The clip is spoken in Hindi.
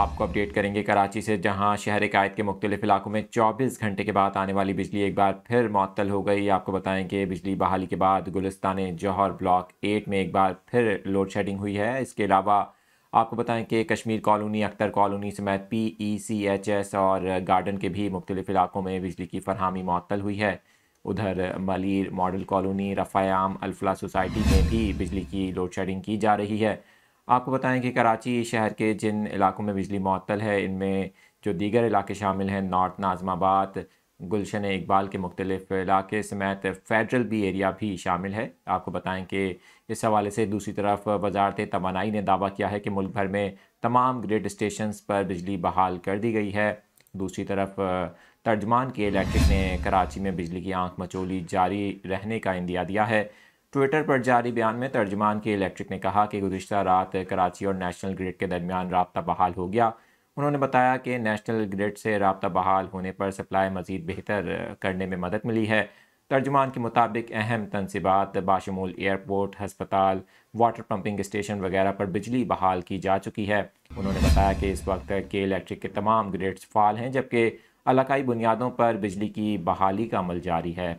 आपको अपडेट करेंगे कराची से जहां शहर कायद के मुख्तलिफ इलाकों में 24 घंटे के बाद आने वाली बिजली एक बार फिर मअतल हो गई आपको बताएं कि बिजली बहाली के बाद गुलस्तान जौहर ब्लॉक एट में एक बार फिर लोड शेडिंग हुई है इसके अलावा आपको बताएं कि कश्मीर कॉलोनी अख्तर कॉलोनी समेत P E C H S और गार्डन के भी मुख्तलिफ इलाकों में बिजली की फरहमी मअतल हुई है उधर Malir model colony Rafa-e-Aam Alfalah society में भी बिजली की लोड शेडिंग की जा रही है आपको बताएं कि कराची शहर के जिन इलाकों में बिजली मअतल है इनमें जो दीगर इलाके शामिल हैं नॉर्थ नाजमाबाद गुलशन इकबाल के मुख्तलिफ इलाके समेत फेडरल भी एरिया भी शामिल है आपको बताएं कि इस हवाले से दूसरी तरफ वजारत तोानाई ने दावा किया है कि मुल्क भर में तमाम ग्रिड स्टेशन पर बिजली बहाल कर दी गई है दूसरी तरफ तर्जमान के इलेक्ट्रिक ने कराची में बिजली की आंख मचोली जारी रहने का इंदिया दिया है ट्विटर पर जारी बयान में तर्जमान के इलेक्ट्रिक ने कहा कि गुजशत रात कराची और नेशनल ग्रिड के दरमियान रबता बहाल हो गया उन्होंने बताया कि नेशनल ग्रिड से रबता बहाल होने पर सप्लाई मज़ीद बेहतर करने में मदद मिली है तर्जुमान के मुताबिक अहम तनसीबात बाशमूल एयरपोर्ट हस्पताल वाटर पम्पिंग स्टेशन वगैरह पर बिजली बहाल की जा चुकी है उन्होंने बताया कि इस वक्त के इलेक्ट्रिक के तमाम ग्रिड्स फाल हैं जबकि अलाकाई बुनियादों पर बिजली की बहाली का अमल जारी है